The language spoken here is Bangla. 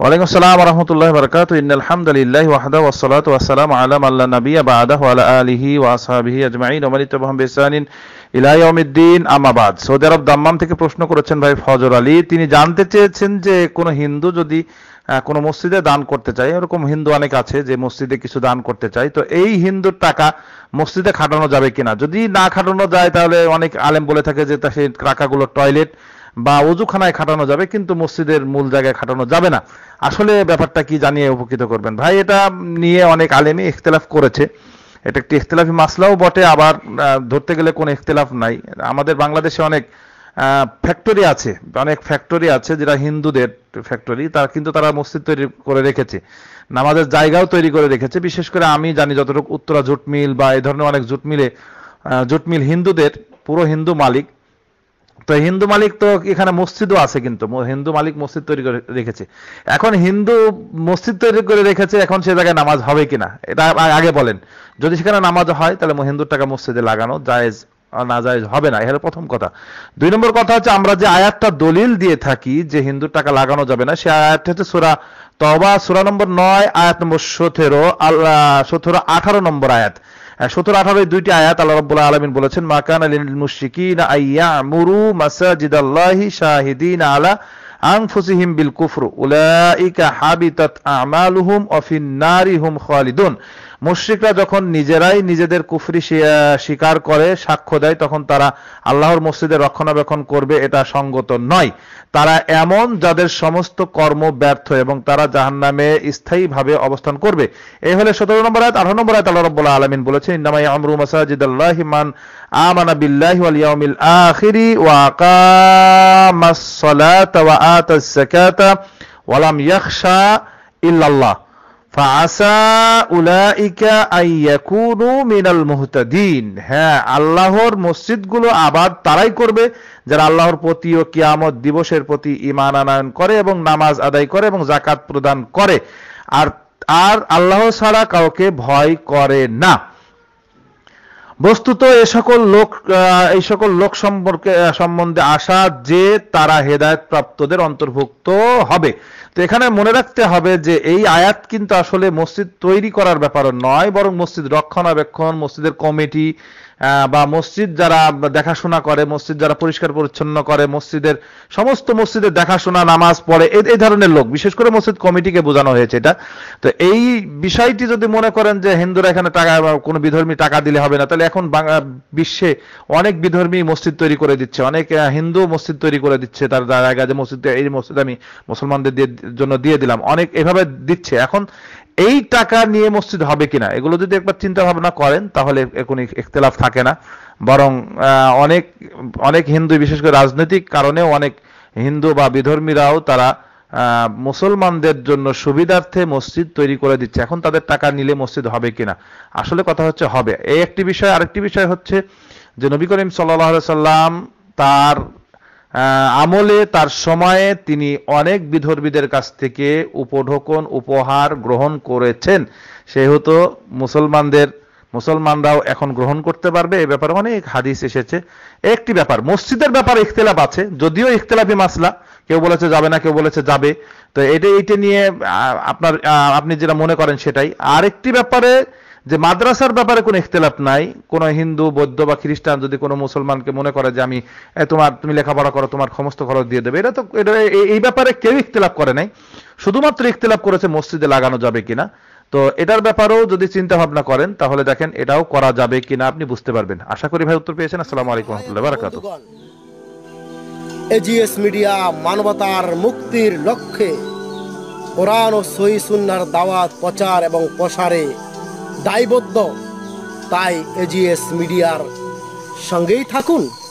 ওয়ালাইকুম আসসালাম রহমতুল্লাহ বরকাত আলহামদুলিল্লাহ ওয়াহদা ওয়াসসালাতু ওয়াসসালামু আলা আল্লাহ নবিয়া বাদাহ আলা আলিহি ওয়া আসহাবিহি আজমাইন ওয়া মালিত বিহম বিসানিন আমাবাদ সৌদি আরব দাম্মাম থেকে প্রশ্ন করেছেন ভাই ফজর আলী তিনি জানতে চেয়েছেন যে কোনো হিন্দু যদি কোনো মসজিদে দান করতে চায় এরকম হিন্দু অনেক আছে যে মসজিদে কিছু দান করতে চায় তো এই হিন্দুর টাকা মসজিদে খাটানো যাবে কিনা যদি না খাটানো যায় তাহলে অনেক আলেম বলে থাকে যে তা সেই টাকাগুলো টয়লেট বা অজুখানায় খাটানো যাবে কিন্তু মসজিদের মূল জায়গায় খাটানো যাবে না আসলে ব্যাপারটা কি জানিয়ে উপকৃত করবেন ভাই এটা নিয়ে অনেক আলেমি ইখতলাফ করেছে এটা একটি ইখতলাফি মাসলাও বটে আবার ধরতে গেলে কোনো ইখতলাফ নাই আমাদের বাংলাদেশে অনেক ফ্যাক্টরি আছে অনেক ফ্যাক্টরি আছে যেটা হিন্দুদের ফ্যাক্টরি তারা কিন্তু তারা মসজিদ তৈরি করে রেখেছে নামাজের জায়গাও তৈরি করে রেখেছে বিশেষ করে আমি জানি যতটুকু উত্তরা জুট মিল বা এই ধরনের অনেক জুট মিলে জুট মিল হিন্দুদের পুরো হিন্দু মালিক তো হিন্দু মালিক তো এখানে মসজিদও আছে কিন্তু হিন্দু মালিক মসজিদ তৈরি করে রেখেছে এখন হিন্দু মসজিদ তৈরি করে রেখেছে এখন সে জায়গায় নামাজ হবে কিনা এটা আগে বলেন যদি সেখানে নামাজ হয় তাহলে হিন্দুর টাকা মসজিদে লাগানো জায়েজ না জায়েজ হবে না এটা প্রথম কথা দুই নম্বর কথা হচ্ছে আমরা যে আয়াতটা দলিল দিয়ে থাকি যে হিন্দুর টাকা লাগানো যাবে না সে আয়াতটা হচ্ছে সুরা তবা সুরা নম্বর নয় আয়াত নম্বর সতেরো আল্লাহ সতেরো আঠারো নম্বর আয়াত সতেরো আঠারো দুইটি আয়াত আল্লাহ রব্বুল্লাহ আলমিন বলেছেন মাকান আলিল মুশিকিন আইয়া মুরু মাসাজিদ আল্লাহি শাহিদিন আলা আং ফুসিহিম বিল কুফরু উলাইকা হাবিতাত আমালুহুম অফিন নারি হুম খালিদুন মুশ্রিকরা যখন নিজেরাই নিজেদের কুফরি স্বীকার করে সাক্ষ্য দেয় তখন তারা আল্লাহর মসজিদের রক্ষণাবেক্ষণ করবে এটা সঙ্গত নয় তারা এমন যাদের সমস্ত কর্ম ব্যর্থ এবং তারা জাহান নামে স্থায়ীভাবে অবস্থান করবে এই হলে সতেরো নম্বর আয় আঠারো নম্বর আয় আল্লাহ রব্বুল্লাহ আলমিন বলেছেন ইন্নামাই আমরু মসাজিদ আল্লাহিমান আমানা বিল্লাহি ওয়াল ইয়াউমিল আখিরি ওয়া আকামাস সালাতা ওয়া আতাস যাকাতা ওয়া ইল্লাল্লাহ ফাসা উলাইকা আইয়াকুনু হ্যাঁ আল্লাহর মসজিদগুলো আবাদ তারাই করবে যারা আল্লাহর প্রতি ও কিয়ামত দিবসের প্রতি ঈমান আনায়ন করে এবং নামাজ আদায় করে এবং জাকাত প্রদান করে আর আর আল্লাহ ছাড়া কাউকে ভয় করে না বস্তুত এ সকল লোক এই সকল লোক সম্পর্কে সম্বন্ধে আশা যে তারা হেদায়ত প্রাপ্তদের অন্তর্ভুক্ত হবে তো এখানে মনে রাখতে হবে যে এই আয়াত কিন্তু আসলে মসজিদ তৈরি করার ব্যাপার নয় বরং মসজিদ রক্ষণাবেক্ষণ মসজিদের কমিটি বা মসজিদ যারা দেখাশোনা করে মসজিদ যারা পরিষ্কার পরিচ্ছন্ন করে মসজিদের সমস্ত মসজিদের দেখাশোনা নামাজ পড়ে এই ধরনের লোক বিশেষ করে মসজিদ কমিটিকে বোঝানো হয়েছে এটা তো এই বিষয়টি যদি মনে করেন যে হিন্দুরা এখানে টাকা কোনো বিধর্মী টাকা দিলে হবে না তাহলে এখন বিশ্বে অনেক বিধর্মী মসজিদ তৈরি করে দিচ্ছে অনেক হিন্দু মসজিদ তৈরি করে দিচ্ছে তার জায়গায় যে মসজিদ এই মসজিদ আমি মুসলমানদের জন্য দিয়ে দিলাম অনেক এভাবে দিচ্ছে এখন এই টাকা নিয়ে মসজিদ হবে কিনা এগুলো যদি একবার চিন্তা ভাবনা করেন তাহলে এখন ইখতলাফ থাকে না বরং অনেক অনেক হিন্দু বিশেষ করে রাজনৈতিক কারণে অনেক হিন্দু বা বিধর্মীরাও তারা মুসলমানদের জন্য সুবিধার্থে মসজিদ তৈরি করে দিচ্ছে এখন তাদের টাকা নিলে মসজিদ হবে কিনা আসলে কথা হচ্ছে হবে এই একটি বিষয় আরেকটি বিষয় হচ্ছে যে নবী করিম সাল্লাহ সাল্লাম তার আমলে তার সময়ে তিনি অনেক বিধর্মীদের কাছ থেকে উপঢোকন উপহার গ্রহণ করেছেন সেহেতু মুসলমানদের মুসলমানরাও এখন গ্রহণ করতে পারবে এ ব্যাপারে অনেক হাদিস এসেছে একটি ব্যাপার মসজিদের ব্যাপারে ইখতলাফ আছে যদিও ইখতলাফি মাসলা কেউ বলেছে যাবে না কেউ বলেছে যাবে তো এটা এইটা নিয়ে আপনার আপনি যেটা মনে করেন সেটাই আরেকটি ব্যাপারে যে মাদ্রাসার ব্যাপারে কোনো ইখতলাফ নাই কোন হিন্দু বৌদ্ধ বা খ্রিস্টান যদি কোনো মুসলমানকে মনে করে যে আমি তোমার তুমি লেখাপড়া করো তোমার সমস্ত খরচ দিয়ে দেবে এটা তো এটা এই ব্যাপারে কেউ ইখতলাফ করে নাই শুধুমাত্র ইখতলাফ করেছে মসজিদে লাগানো যাবে কিনা তো এটার ব্যাপারেও যদি চিন্তা ভাবনা করেন তাহলে দেখেন এটাও করা যাবে কিনা আপনি বুঝতে পারবেন আশা করি ভাই উত্তর পেয়েছেন আসসালামু আলাইকুম রহমতুল্লাহ বারাকাতু এজিএস মিডিয়া মানবতার মুক্তির লক্ষ্যে কোরআন ও সহি সুন্নার দাওয়াত প্রচার এবং প্রসারে দায়বদ্ধ তাই এজিএস মিডিয়ার সঙ্গেই থাকুন